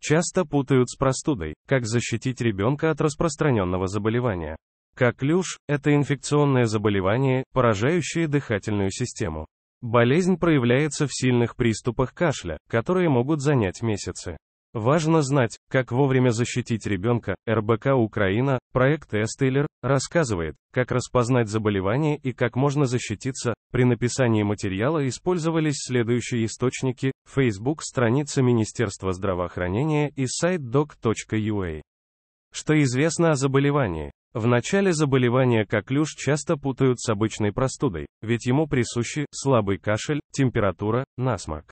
Часто путают с простудой, как защитить ребенка от распространенного заболевания. Коклюш – это инфекционное заболевание, поражающее дыхательную систему. Болезнь проявляется в сильных приступах кашля, которые могут занять месяцы. Важно знать, как вовремя защитить ребенка. РБК Украина, проект Эстейлер, рассказывает, как распознать заболевание и как можно защититься. При написании материала использовались следующие источники, Facebook, страница Министерства здравоохранения и сайт doc.ua. Что известно о заболевании? В начале заболевания коклюш часто путают с обычной простудой, ведь ему присущи слабый кашель, температура, насморк.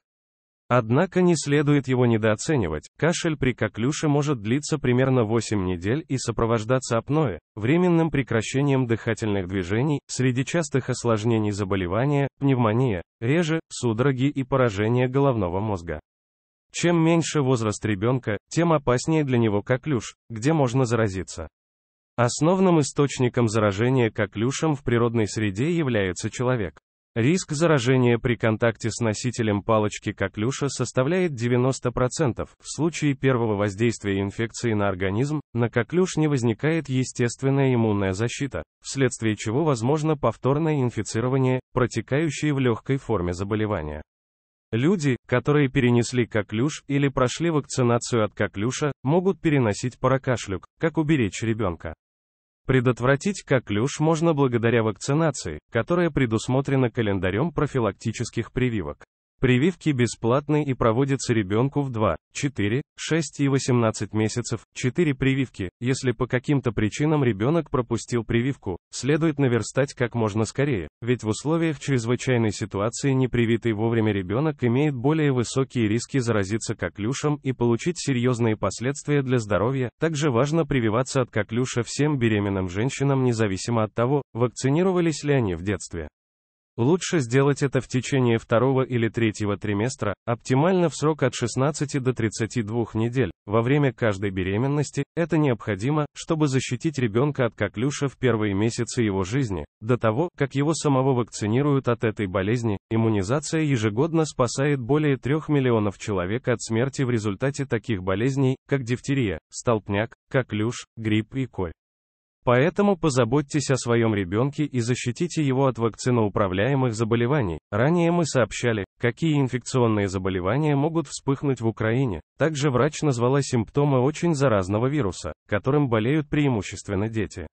Однако не следует его недооценивать, кашель при коклюше может длиться примерно 8 недель и сопровождаться апноэ, временным прекращением дыхательных движений, среди частых осложнений заболевания, пневмония, реже, судороги и поражение головного мозга. Чем меньше возраст ребенка, тем опаснее для него коклюш, где можно заразиться. Основным источником заражения коклюшем в природной среде является человек. Риск заражения при контакте с носителем палочки коклюша составляет 90%. В случае первого воздействия инфекции на организм, на коклюш не возникает естественная иммунная защита, вследствие чего возможно повторное инфицирование, протекающее в легкой форме заболевания. Люди, которые перенесли коклюш или прошли вакцинацию от коклюша, могут переносить паракашлюк. Как уберечь ребенка? Предотвратить коклюш можно благодаря вакцинации, которая предусмотрена календарем профилактических прививок. Прививки бесплатны и проводятся ребенку в 2, 4, 6 и 18 месяцев. 4 прививки. Если по каким-то причинам ребенок пропустил прививку, следует наверстать как можно скорее, ведь в условиях чрезвычайной ситуации непривитый вовремя ребенок имеет более высокие риски заразиться коклюшем и получить серьезные последствия для здоровья. Также важно прививаться от коклюша всем беременным женщинам независимо от того, вакцинировались ли они в детстве. Лучше сделать это в течение второго или третьего триместра, оптимально в срок от 16 до 32 недель. Во время каждой беременности это необходимо, чтобы защитить ребенка от коклюша в первые месяцы его жизни. До того, как его самого вакцинируют от этой болезни, иммунизация ежегодно спасает более 3 миллионов человек от смерти в результате таких болезней, как дифтерия, столпняк, коклюш, грипп и корь. Поэтому позаботьтесь о своем ребенке и защитите его от вакциноуправляемых заболеваний. Ранее мы сообщали, какие инфекционные заболевания могут вспыхнуть в Украине. Также врач назвала симптомы очень заразного вируса, которым болеют преимущественно дети.